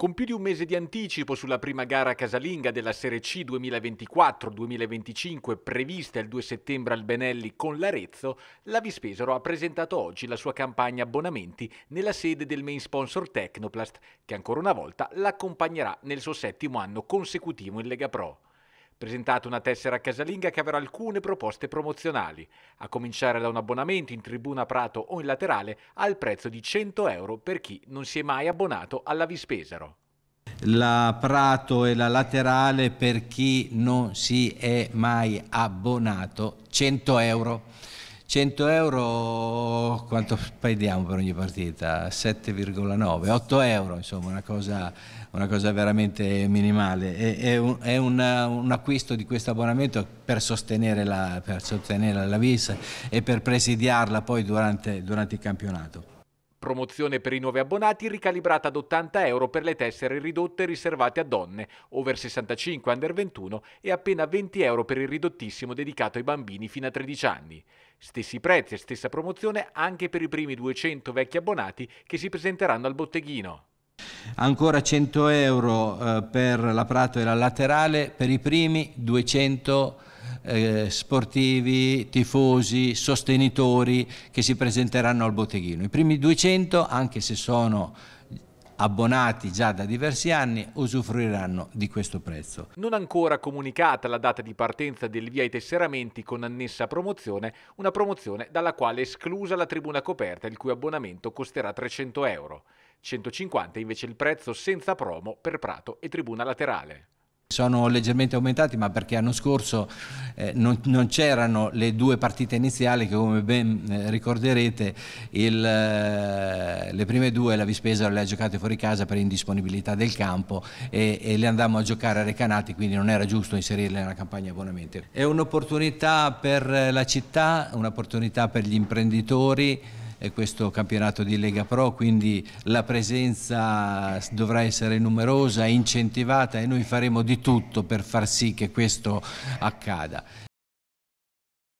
Con più di un mese di anticipo sulla prima gara casalinga della Serie C 2024-2025 prevista il 2 settembre al Benelli con l'Arezzo, la Vispesaro ha presentato oggi la sua campagna abbonamenti nella sede del main sponsor Tecnoplast, che ancora una volta l'accompagnerà nel suo settimo anno consecutivo in Lega Pro. Presentate una tessera casalinga che avrà alcune proposte promozionali, a cominciare da un abbonamento in tribuna Prato o in laterale al prezzo di 100 euro per chi non si è mai abbonato alla Vispesaro la Prato e la laterale per chi non si è mai abbonato 100 euro. 100 euro quanto spendiamo per ogni partita? 7,9, 8 euro, insomma, una cosa, una cosa veramente minimale. È, è, un, è una, un, acquisto di questo abbonamento per sostenere la, per sostenere la VIS e per presidiarla poi durante, durante il campionato. Promozione per i nuovi abbonati ricalibrata ad 80 euro per le tessere ridotte riservate a donne, over 65, under 21 e appena 20 euro per il ridottissimo dedicato ai bambini fino a 13 anni. Stessi prezzi e stessa promozione anche per i primi 200 vecchi abbonati che si presenteranno al botteghino. Ancora 100 euro eh, per la prato e la laterale, per i primi 200 euro eh, sportivi, tifosi, sostenitori che si presenteranno al botteghino. I primi 200, anche se sono abbonati già da diversi anni usufruiranno di questo prezzo. Non ancora comunicata la data di partenza del via ai tesseramenti con annessa promozione, una promozione dalla quale è esclusa la tribuna coperta il cui abbonamento costerà 300 euro. 150 invece il prezzo senza promo per prato e tribuna laterale sono leggermente aumentati ma perché l'anno scorso eh, non, non c'erano le due partite iniziali che come ben eh, ricorderete il, eh, le prime due la Vispesa le ha giocate fuori casa per indisponibilità del campo e, e, le andammo a giocare a Recanati quindi non era giusto inserirle nella campagna abbonamenti. È un'opportunità per eh, la città, un'opportunità per gli imprenditori questo campionato di Lega Pro, quindi la presenza dovrà essere numerosa, incentivata e noi faremo di tutto per far sì che questo accada.